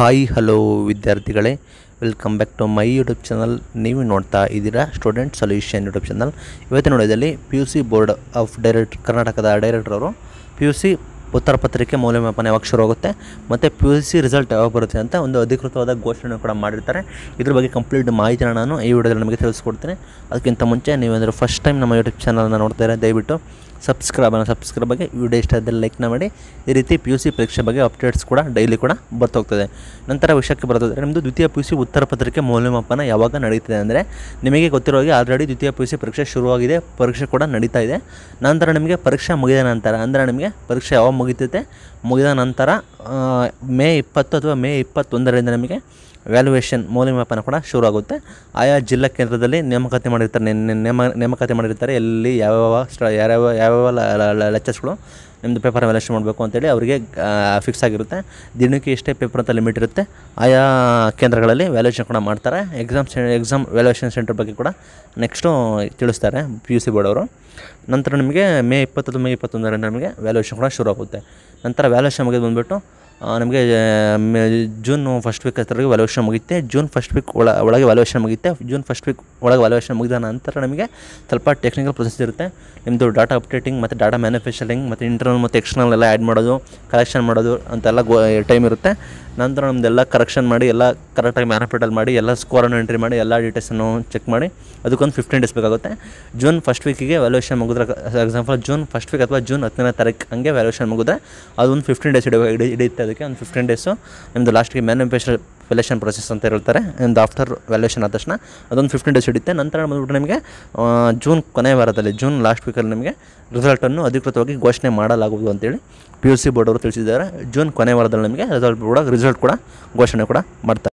hi hello ವಿದ್ಯಾರ್ಥಿಗಳೇ welcome back to my YouTube channel ನೀವು ನೋಡ್ತಾ ಇದ್ದೀರಾ ಸ್ಟೂಡೆಂಟ್ ಸೊಲ್ಯೂಷನ್ ಯೂಟ್ಯೂಬ್ ಚಾನಲ್ ಇವತ್ತು ನೋಡಿದಲ್ಲಿ P U C board of direct ಕರ್ನಾಟಕದ ಡೈರೆಕ್ಟ್ರವರು ಅವರು ಪಿ ಯು ಸಿ ಉತ್ತರ ಪತ್ರಿಕೆ ಮೌಲ್ಯಮಾಪನ ಯಾವಾಗ ಶುರು ಆಗುತ್ತೆ ಮತ್ತು ಪಿ ಯು ಸಿ ರಿಸಲ್ಟ್ ಯಾವಾಗ ಬರುತ್ತೆ ಅಂತ ಒಂದು ಅಧಿಕೃತವಾದ ಘೋಷಣೆ ಕೂಡ ಮಾಡಿರ್ತಾರೆ ಇದ್ರ ಬಗ್ಗೆ ಕಂಪ್ಲೀಟ್ ಮಾಹಿತಿನ ನಾನು ಈ ವಿಡಿಯೋದಲ್ಲಿ ನಮಗೆ ತಿಳಿಸ್ಕೊಡ್ತೀನಿ ಅದಕ್ಕಿಂತ ಮುಂಚೆ ನೀವೇನಾದರೂ ಫಸ್ಟ್ ಟೈಮ್ ನಮ್ಮ ಯೂಟ್ಯೂಬ್ ಚಾನಲನ್ನು ನೋಡ್ತಾ ಇರೋ ದಯವಿಟ್ಟು ಸಬ್ಸ್ಕ್ರೈಬನ್ನು ಸಬ್ಸ್ಕ್ರೈಬ್ ಆಗಿ ವಿಡಿಯೋ ಇಷ್ಟ ಆದಲ್ಲಿ ಲೈಕ್ನ ಮಾಡಿ ಈ ರೀತಿ ಪಿ ಯು ಸಿ ಪರೀಕ್ಷೆ ಬಗ್ಗೆ ಅಪ್ಡೇಟ್ಸ್ ಕೂಡ ಡೈಲಿ ಕೂಡ ಬರ್ತೋಗ್ತದೆ ನಂತರ ವಿಷಯಕ್ಕೆ ಬರ್ತದೆ ನಿಮ್ಮದು ದ್ವಿತೀಯ ಪಿ ಯು ಸಿ ಉತ್ತರ ಪತ್ರಿಕೆ ಮೌಲ್ಯಮಾಪನ ಯಾವಾಗ ನಡೀತಿದೆ ಅಂದರೆ ನಿಮಗೆ ಗೊತ್ತಿರೋ ಹಾಗೆ ಆಲ್ರೆಡಿ ದ್ವಿತೀಯ ಪಿ ಯು ಸಿ ಪರೀಕ್ಷೆ ಶುರುವಾಗಿದೆ ಪರೀಕ್ಷೆ ಕೂಡ ನಡೀತಾ ಇದೆ ನಂತರ ನಿಮಗೆ ಪರೀಕ್ಷೆ ಮುಗಿದ ನಂತರ ಅಂದರೆ ನಿಮಗೆ ಪರೀಕ್ಷೆ ಯಾವಾಗ ಮುಗಿತೈತೆ ಮುಗಿದ ನಂತರ ಮೇ ಇಪ್ಪತ್ತು ಅಥವಾ ಮೇ ಇಪ್ಪತ್ತೊಂದರಿಂದ ನಮಗೆ ವ್ಯಾಲ್ಯೂಯೇಷನ್ ಮೌಲ್ಯಮಾಪನ ಕೂಡ ಶುರು ಆಗುತ್ತೆ ಆಯಾ ಜಿಲ್ಲಾ ಕೇಂದ್ರದಲ್ಲಿ ನೇಮಕಾತಿ ಮಾಡಿರ್ತಾರೆ ನೇಮ ನೇಮಕಾತಿ ಮಾಡಿರ್ತಾರೆ ಎಲ್ಲಿ ಯಾವ್ಯಾವ ಸ್ಟ ಯಾವ್ಯಾವ ಯಾವ್ಯಾವ ಲೆಕ್ಚರ್ಸ್ಗಳು ನಿಮ್ಮದು ಪೇಪರ್ ವ್ಯಾಲ್ಯೂಷನ್ ಮಾಡಬೇಕು ಅಂತೇಳಿ ಅವರಿಗೆ ಫಿಕ್ಸ್ ಆಗಿರುತ್ತೆ ದಿನಕ್ಕೆ ಇಷ್ಟೇ ಪೇಪರ್ ಅಂತ ಲಿಮಿಟ್ ಇರುತ್ತೆ ಆಯಾ ಕೇಂದ್ರಗಳಲ್ಲಿ ವ್ಯಾಲ್ಯೂಷನ್ ಕೂಡ ಮಾಡ್ತಾರೆ ಎಕ್ಸಾಮ್ ಎಕ್ಸಾಮ್ ವ್ಯಾಲ್ಯೂಷನ್ ಸೆಂಟರ್ ಬಗ್ಗೆ ಕೂಡ ನೆಕ್ಸ್ಟು ತಿಳಿಸ್ತಾರೆ ಪಿ ಯು ಸಿ ಬೋರ್ಡ್ ಅವರು ನಂತರ ನಿಮಗೆ ಮೇ ಇಪ್ಪತ್ತೊಂದು ಮೇ ಇಪ್ಪತ್ತೊಂದರಿಂದ ನಮಗೆ ವ್ಯಾಲ್ಯೂಷನ್ ಕೂಡ ಶುರು ಆಗುತ್ತೆ ನಂತರ ವ್ಯಾಲ್ಯೂಷನ್ ಮುಗಿದು ಬಂದುಬಿಟ್ಟು ನಮಗೆ ಜೂನ್ ಫಸ್ಟ್ ವೀಕ್ ಹತ್ರ ವ್ಯಾಲ್ಯೂಷನ್ ಮುಗಿಯುತ್ತೆ ಜೂನ್ ಫಸ್ಟ್ ವೀಕ್ ಒಳ ಒಳಗೆ ವ್ಯಾಲ್ಯೂಷನ್ ಮುಗಿಯುತ್ತೆ ಜೂನ್ ಫಸ್ಟ್ ವೀಕ್ ಒಳಗೆ ವ್ಯಾಲ್ಯೂಷನ್ ಮುಗಿದ ನಂತರ ನಮಗೆ ಸ್ವಲ್ಪ ಟೆಕ್ನಿಕಲ್ ಪ್ರೊಸೆಸ್ ಇರುತ್ತೆ ನಿಮ್ಮದು ಡಾಟಾ ಅಪ್ಡೇಟಿಂಗ್ ಮತ್ತು ಡಾಟಾ ಮ್ಯಾನುಫ್ಯಾಕ್ಚರಿಂಗ್ ಮತ್ತು ಇಂಟರ್ನಲ್ ಮತ್ತು ಎಕ್ಸ್ಟರ್ನಲ್ ಎಲ್ಲ ಆ್ಯಡ್ ಮಾಡೋದು ಕಲೆಕ್ಷನ್ ಮಾಡೋದು ಅಂತೆಲ್ಲ ಗೋ ಟೈಮ್ ಇರುತ್ತೆ ನಂತರ ನಮ್ದೆಲ್ಲ ಕರೆಕ್ಷನ್ ಮಾಡಿ ಎಲ್ಲ ಕರೆಕ್ಟಾಗಿ ಮ್ಯಾನಪೇಟಲ್ ಮಾಡಿ ಎಲ್ಲ ಸ್ಕೋರನ್ನು ಎಂಟ್ರಿ ಮಾಡಿ ಎಲ್ಲ ಡೀಟೇಲ್ಸನ್ನು ಚೆಕ್ ಮಾಡಿ ಅದಕ್ಕೊಂದು ಫಿಫ್ಟೀನ್ ಡೇಸ್ ಬೇಕಾಗುತ್ತೆ ಜೂನ್ ಫಸ್ಟ್ ವೀಕಿಗೆ ವ್ಯಾಲ್ಯೂಷನ್ ಮುಗಿದ್ರೆ ಎಕ್ಸಾಂಪಲ್ ಜೂನ್ ಫಸ್ಟ್ ವೀಕ್ ಅಥವಾ ಜೂನ್ ಹತ್ತನೇ ತಾರೀಕು ಹಂಗೆ ವ್ಯಾಲ್ಯೂಷನ್ ಮುಗಿದ್ರೆ ಅದೊಂದು ಫಿಫ್ಟೀನ್ ಡೇಸ್ ಹಿಡಿಯುತ್ತೆ ಅದಕ್ಕೆ ಒಂದು ಫಿಫ್ಟೀನ್ ಡೇಸು ನಿಮ್ಮದು ಲಾಸ್ಟಿಗೆ ಮ್ಯಾನುಪೇಷರ್ ವ್ಯಾಲ್ಯೂಷನ್ ಪ್ರೊಸೆಸ್ ಅಂತ ಹೇಳ್ತಾರೆ ಆ್ಯಂಡ್ ಆಫ್ಟರ್ ವ್ಯಾಲ್ಯೂಷನ್ ಆದ ತಕ್ಷಣ ಅದೊಂದು ಫಿಫ್ಟೀನ್ ಡೇಸ್ ಹಿಡಿಯುತ್ತೆ ನಂತರ ಬಂದುಬಿಟ್ಟು ನಿಮಗೆ ಜೂನ್ ಕೊನೆ ವಾರದಲ್ಲಿ ಜೂನ್ ಲಾಸ್ಟ್ ವೀಕಲ್ಲಿ ನಿಮಗೆ ರಿಸಲ್ಟನ್ನು ಅಧಿಕೃತವಾಗಿ ಘೋಷಣೆ ಮಾಡಲಾಗುವುದು ಅಂತೇಳಿ ಪಿ ಯು ಸಿ ಬೋರ್ಡ್ ಅವರು ತಿಳಿಸಿದ್ದಾರೆ ಜೂನ್ ಕೊನೆ ವಾರದಲ್ಲಿ ನಿಮಗೆ ರಿಸಲ್ಟ್ ಕೂಡ ರಿಸಲ್ಟ್ ಕೂಡ ಘೋಷಣೆ ಕೂಡ ಮಾಡ್ತಾರೆ